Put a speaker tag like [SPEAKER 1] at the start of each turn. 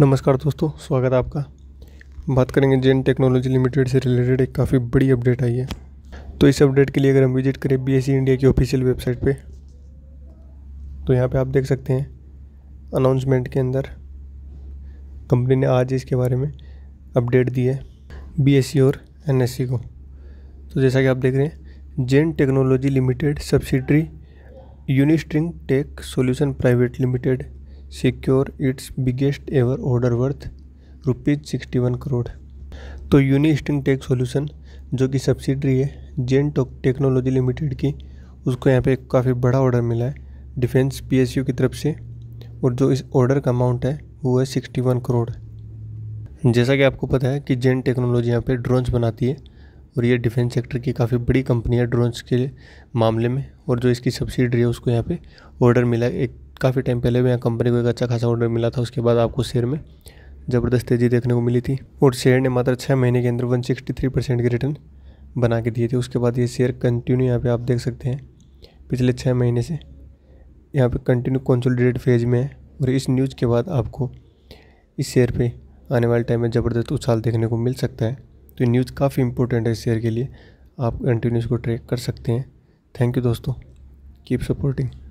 [SPEAKER 1] नमस्कार दोस्तों स्वागत है आपका बात करेंगे जैन टेक्नोलॉजी लिमिटेड से रिलेटेड एक काफ़ी बड़ी अपडेट आई है तो इस अपडेट के लिए अगर हम विजिट करें बी इंडिया e की ऑफिशियल वेबसाइट पे तो यहाँ पे आप देख सकते हैं अनाउंसमेंट के अंदर कंपनी ने आज इसके बारे में अपडेट दी है बी e और एन e को तो जैसा कि आप देख रहे हैं Jain technology limited subsidiary Unistring tech solution private limited secure its biggest ever order worth rupees sixty one crore तो यूनी स्टिंग टेक सोल्यूशन जो कि सब्सिडरी है जेन टेक्नोलॉजी लिमिटेड की उसको यहाँ पे काफ़ी बड़ा ऑर्डर मिला है डिफेंस पीएसयू की तरफ से और जो इस ऑर्डर का अमाउंट है वो है सिक्सटी वन करोड़ जैसा कि आपको पता है कि जेन टेक्नोलॉजी यहाँ पे ड्रोन्स बनाती है और ये डिफेंस सेक्टर की काफ़ी बड़ी कंपनी है ड्रोन्स के मामले में और जो इसकी सब्सिडरी है उसको यहाँ पे ऑर्डर मिला एक काफ़ी टाइम पहले भी यहाँ कंपनी को एक अच्छा खासा ऑर्डर मिला था उसके बाद आपको शेयर में ज़बरदस्त तेज़ी देखने को मिली थी और शेयर ने मात्र छः महीने के अंदर वन सिक्सटी थ्री परसेंट के रिटर्न बना के दिए थे उसके बाद ये शेयर कंटिन्यू यहाँ पे आप देख सकते हैं पिछले छः महीने से यहाँ पे कंटिन्यू कंसोलिडेटेड फेज में है और इस न्यूज़ के बाद आपको इस शेयर पे आने वाले टाइम में ज़बरदस्त उछाल देखने को मिल सकता है तो ये न्यूज़ काफ़ी इंपॉर्टेंट है इस शेयर के लिए आप कंटिन्यू इसको ट्रैक कर सकते हैं थैंक यू दोस्तों कीप सपोर्टिंग